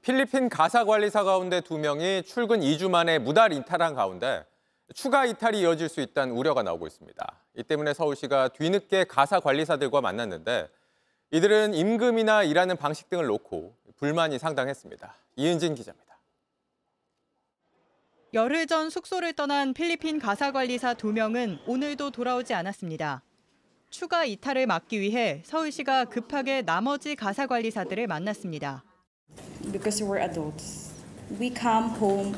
필리핀 가사 관리사 가운데 두 명이 출근 2주 만에 무달 이탈한 가운데 추가 이탈이 이어질 수 있다는 우려가 나오고 있습니다. 이 때문에 서울시가 뒤늦게 가사 관리사들과 만났는데 이들은 임금이나 일하는 방식 등을 놓고 불만이 상당했습니다. 이은진 기자입니다. 열흘 전 숙소를 떠난 필리핀 가사 관리사 두명은 오늘도 돌아오지 않았습니다. 추가 이탈을 막기 위해 서울시가 급하게 나머지 가사 관리사들을 만났습니다. because we're adults. We come home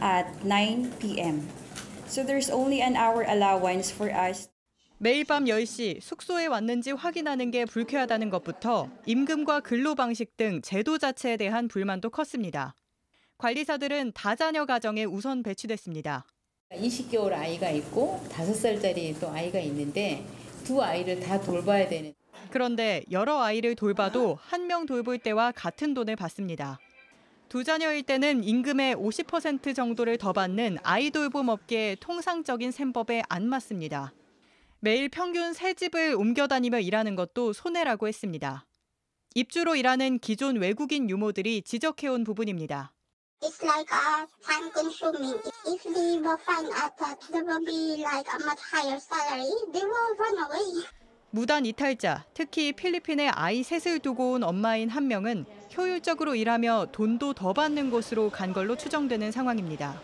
at 9 p.m. So there's only an hour allowance for us. 매일 밤 10시 숙소에 왔는지 확인하는 게 불쾌하다는 것부터 임금과 근로 방식 등 제도 자체에 대한 불만도 컸습니다. 관리사들은 다자녀 가정에 우선 배치됐습니다. 20개월 아이가 있고 5살짜리 또 아이가 있는데 두 아이를 다 돌봐야 되는 그런데 여러 아이를 돌봐도 한 명 돌볼 때와 같은 돈을 받습니다. 두 자녀일 때는 임금의 50% 정도를 더 받는 아이 돌봄 업계의 통상적인 셈법에 안 맞습니다. 매일 평균 세 집을 옮겨 다니며 일하는 것도 손해라고 했습니다. 입주로 일하는 기존 외국인 유모들이 지적해온 부분입니다. It's like a time consuming. If they find out that there will be like a much higher salary, they will run away. 무단 이탈자, 특히 필리핀에 아이 셋을 두고 온 엄마인 한 명은 효율적으로 일하며 돈도 더 받는 곳으로 간 걸로 추정되는 상황입니다.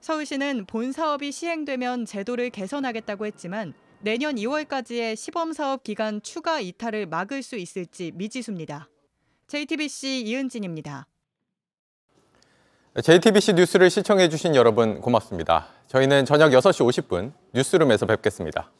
서울시는 본 사업이 시행되면 제도를 개선하겠다고 했지만 내년 2월까지의 시범 사업 기간 추가 이탈을 막을 수 있을지 미지수입니다. JTBC 이은진입니다. JTBC 뉴스를 시청해 주신 여러분 고맙습니다. 저희는 저녁 6시 50분 뉴스룸에서 뵙겠습니다.